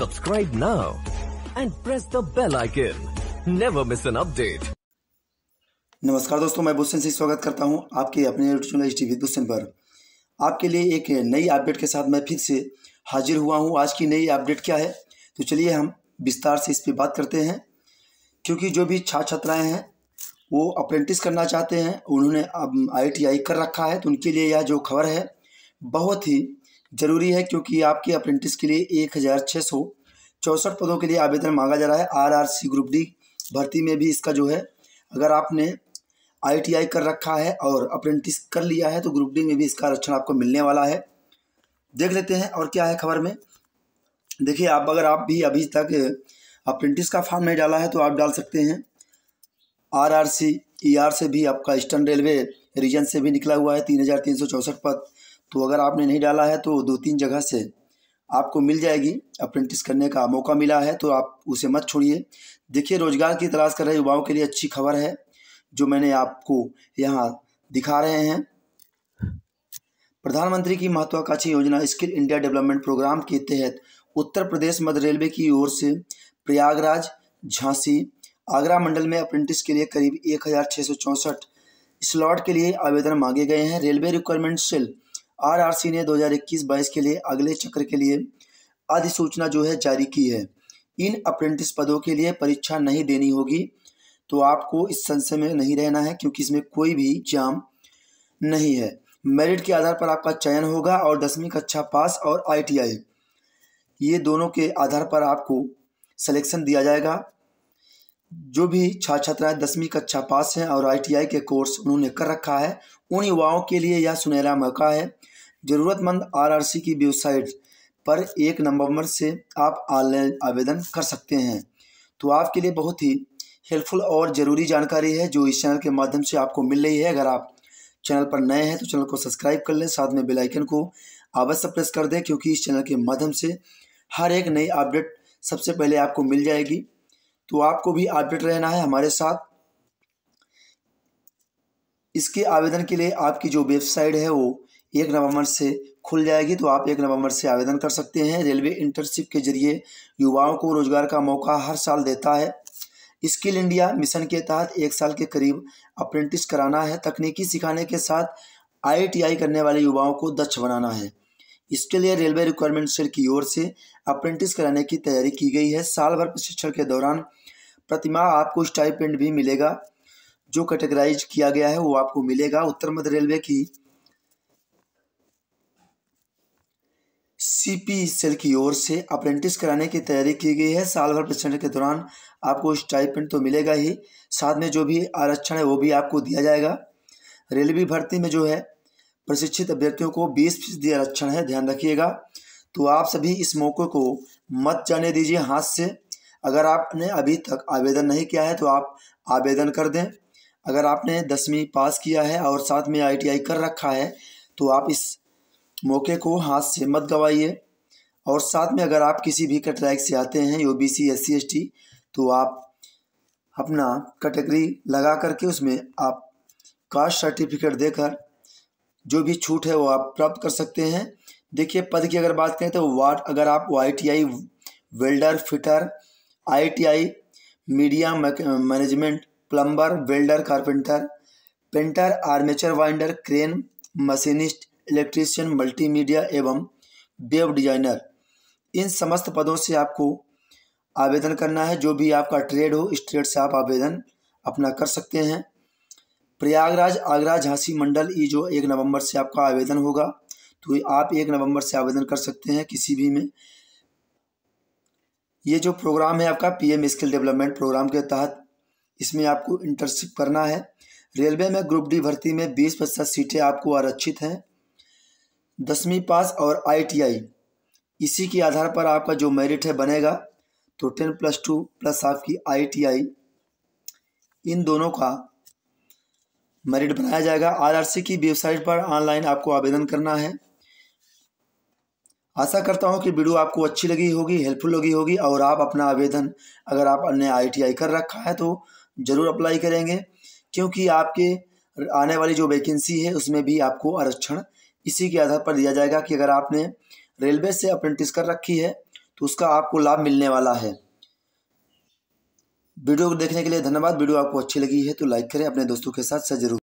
Subscribe now and press the bell icon. Never miss an update. नमस्कार दोस्तों मैं भूषण से स्वागत करता हूं आपके अपने यूट्यूब चैनल टीवी भूषण पर आपके लिए एक नई अपडेट के साथ मैं फिर से हाजिर हुआ हूं आज की नई अपडेट क्या है तो चलिए हम विस्तार से इस पर बात करते हैं क्योंकि जो भी छात्र छात्राएँ हैं वो अप्रेंटिस करना चाहते हैं उन्होंने अब आई कर रखा है तो उनके लिए यह जो खबर है बहुत ही जरूरी है क्योंकि आपके अप्रेंटिस के लिए एक हज़ार छः सौ चौंसठ पदों के लिए आवेदन मांगा जा रहा है आरआरसी ग्रुप डी भर्ती में भी इसका जो है अगर आपने आईटीआई कर रखा है और अप्रेंटिस कर लिया है तो ग्रुप डी में भी इसका आरक्षण आपको मिलने वाला है देख लेते हैं और क्या है खबर में देखिए आप अगर आप भी अभी तक अप्रेंटिस का फॉर्म नहीं डाला है तो आप डाल सकते हैं ई आर e से भी आपका ईस्टर्न रेलवे रीजन से भी निकला हुआ है तीन हज़ार तीन सौ चौंसठ पद तो अगर आपने नहीं डाला है तो दो तीन जगह से आपको मिल जाएगी अप्रेंटिस करने का मौका मिला है तो आप उसे मत छोड़िए देखिए रोजगार की तलाश कर रहे युवाओं के लिए अच्छी खबर है जो मैंने आपको यहाँ दिखा रहे हैं प्रधानमंत्री की महत्वाकांक्षी योजना स्किल इंडिया डेवलपमेंट प्रोग्राम के तहत उत्तर प्रदेश मध्य रेलवे की ओर से प्रयागराज झांसी आगरा मंडल में अप्रेंटिस के लिए करीब एक हज़ार छः सौ चौंसठ स्लॉट के लिए आवेदन मांगे गए हैं रेलवे रिक्वायरमेंट सेल आरआरसी ने 2021-22 के लिए अगले चक्र के लिए अधिसूचना जो है जारी की है इन अप्रेंटिस पदों के लिए परीक्षा नहीं देनी होगी तो आपको इस संशय में नहीं रहना है क्योंकि इसमें कोई भी जाम नहीं है मेरिट के आधार पर आपका चयन होगा और दसवीं कक्षा पास और आईटीआई ये दोनों के आधार पर आपको सिलेक्शन दिया जाएगा जो भी छात्र छात्राएं दसवीं कक्षा पास हैं और आईटीआई के कोर्स उन्होंने कर रखा है उन युवाओं के लिए यह सुनहरा मौका है ज़रूरतमंद आरआरसी की वेबसाइट पर एक नवंबर से आप ऑनलाइन आवेदन कर सकते हैं तो आपके लिए बहुत ही हेल्पफुल और ज़रूरी जानकारी है जो इस चैनल के माध्यम से आपको मिल रही है अगर आप चैनल पर नए हैं तो चैनल को सब्सक्राइब कर लें साथ में बेल आइकन को अवश्य प्रेस कर दें क्योंकि इस चैनल के माध्यम से हर एक नई अपडेट सबसे पहले आपको मिल जाएगी तो आपको भी अपडेट रहना है हमारे साथ इसके आवेदन के लिए आपकी जो वेबसाइट है वो एक नवंबर से खुल जाएगी तो आप एक नवंबर से आवेदन कर सकते हैं रेलवे इंटर्नशिप के जरिए युवाओं को रोजगार का मौका हर साल देता है स्किल इंडिया मिशन के तहत एक साल के करीब अप्रेंटिस कराना है तकनीकी सिखाने के साथ आईटीआई करने वाले युवाओं को दक्ष बनाना है इसके लिए रेलवे रिक्वायरमेंट सेल की ओर से अप्रेंटिस कराने की तैयारी की गई है साल भर प्रशिक्षण के दौरान प्रतिमा आपको स्टाइपेंड भी मिलेगा जो कैटेगराइज किया गया है वो आपको मिलेगा उत्तर मध्य रेलवे की सीपी सेल की ओर से अप्रेंटिस कराने की तैयारी की गई है साल भर प्रशिक्षण के दौरान आपको स्टाइपेंट तो मिलेगा ही साथ में जो भी आरक्षण है वो भी आपको दिया जाएगा रेलवे भर्ती में जो है प्रशिक्षित अभ्यर्थियों को बीस फीसदी आरक्षण है ध्यान रखिएगा तो आप सभी इस मौके को मत जाने दीजिए हाथ से अगर आपने अभी तक आवेदन नहीं किया है तो आप आवेदन कर दें अगर आपने दसवीं पास किया है और साथ में आई कर रखा है तो आप इस मौके को हाथ से मत गवाइए और साथ में अगर आप किसी भी कैटेगरी से आते हैं O B C S C S T तो आप अपना कैटेगरी लगा करके उसमें आप कास्ट सर्टिफिकेट देकर जो भी छूट है वो आप प्राप्त कर सकते हैं देखिए पद की अगर बात करें तो वार्ड अगर आप आई वेल्डर फिटर आई media management plumber welder carpenter painter armature winder crane machinist electrician multimedia एवं वेब डिजाइनर इन समस्त पदों से आपको आवेदन करना है जो भी आपका ट्रेड हो इस ट्रेड से आप आवेदन अपना कर सकते हैं प्रयागराज आगरा झांसी मंडल ये जो एक नवंबर से आपका आवेदन होगा तो आप एक नवंबर से आवेदन कर सकते हैं किसी भी में ये जो प्रोग्राम है आपका पीएम स्किल डेवलपमेंट प्रोग्राम के तहत इसमें आपको इंटर्नशिप करना है रेलवे में ग्रुप डी भर्ती में बीस प्रतिशत सीटें आपको आरक्षित हैं दसवीं पास और आईटीआई इसी के आधार पर आपका जो मेरिट है बनेगा तो टेन प्लस टू प्लस आपकी आईटीआई इन दोनों का मेरिट बनाया जाएगा आरआरसी की वेबसाइट पर ऑनलाइन आपको आवेदन करना है आशा करता हूं कि वीडियो आपको अच्छी लगी होगी हेल्पफुल लगी होगी और आप अपना आवेदन अगर आप अन्य आईटीआई कर रखा है तो ज़रूर अप्लाई करेंगे क्योंकि आपके आने वाली जो वैकेंसी है उसमें भी आपको आरक्षण इसी के आधार पर दिया जाएगा कि अगर आपने रेलवे से अप्रेंटिस कर रखी है तो उसका आपको लाभ मिलने वाला है वीडियो को देखने के लिए धन्यवाद वीडियो आपको अच्छी लगी है तो लाइक करें अपने दोस्तों के साथ शेयर जरूर